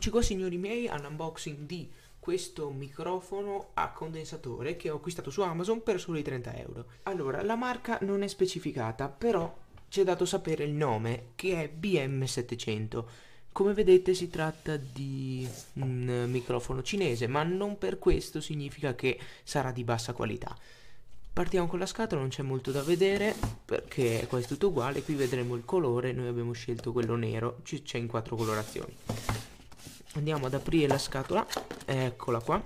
Eccoci qua signori miei all'unboxing di questo microfono a condensatore che ho acquistato su Amazon per soli 30 euro. Allora, la marca non è specificata, però ci è dato sapere il nome che è BM700. Come vedete si tratta di un microfono cinese, ma non per questo significa che sarà di bassa qualità. Partiamo con la scatola, non c'è molto da vedere perché qua è tutto uguale, qui vedremo il colore, noi abbiamo scelto quello nero, c'è in quattro colorazioni andiamo ad aprire la scatola eccola qua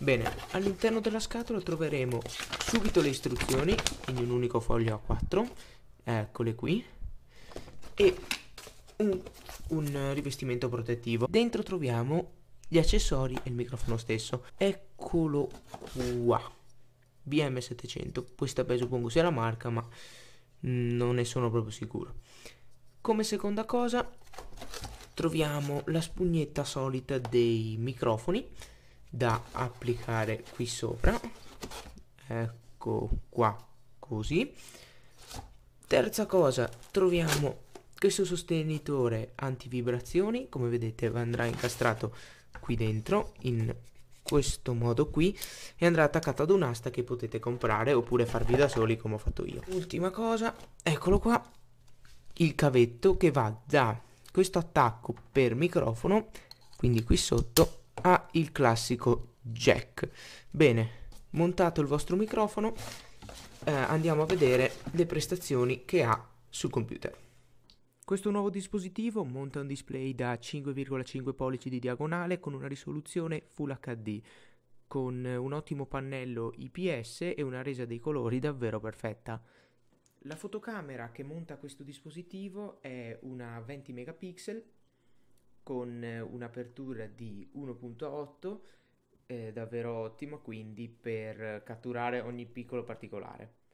bene all'interno della scatola troveremo subito le istruzioni in un unico foglio A4 eccole qui e un, un rivestimento protettivo dentro troviamo gli accessori e il microfono stesso eccolo qua BM700 questa presuppongo sia la marca ma non ne sono proprio sicuro come seconda cosa troviamo la spugnetta solita dei microfoni da applicare qui sopra ecco qua così terza cosa troviamo questo sostenitore antivibrazioni come vedete andrà incastrato qui dentro in questo modo qui e andrà attaccato ad un'asta che potete comprare oppure farvi da soli come ho fatto io ultima cosa eccolo qua il cavetto che va da questo attacco per microfono, quindi qui sotto, ha il classico jack. Bene, montato il vostro microfono, eh, andiamo a vedere le prestazioni che ha sul computer. Questo nuovo dispositivo monta un display da 5,5 pollici di diagonale con una risoluzione Full HD, con un ottimo pannello IPS e una resa dei colori davvero perfetta. La fotocamera che monta questo dispositivo è una 20 megapixel con eh, un'apertura di 1.8 eh, davvero ottima quindi per catturare ogni piccolo particolare.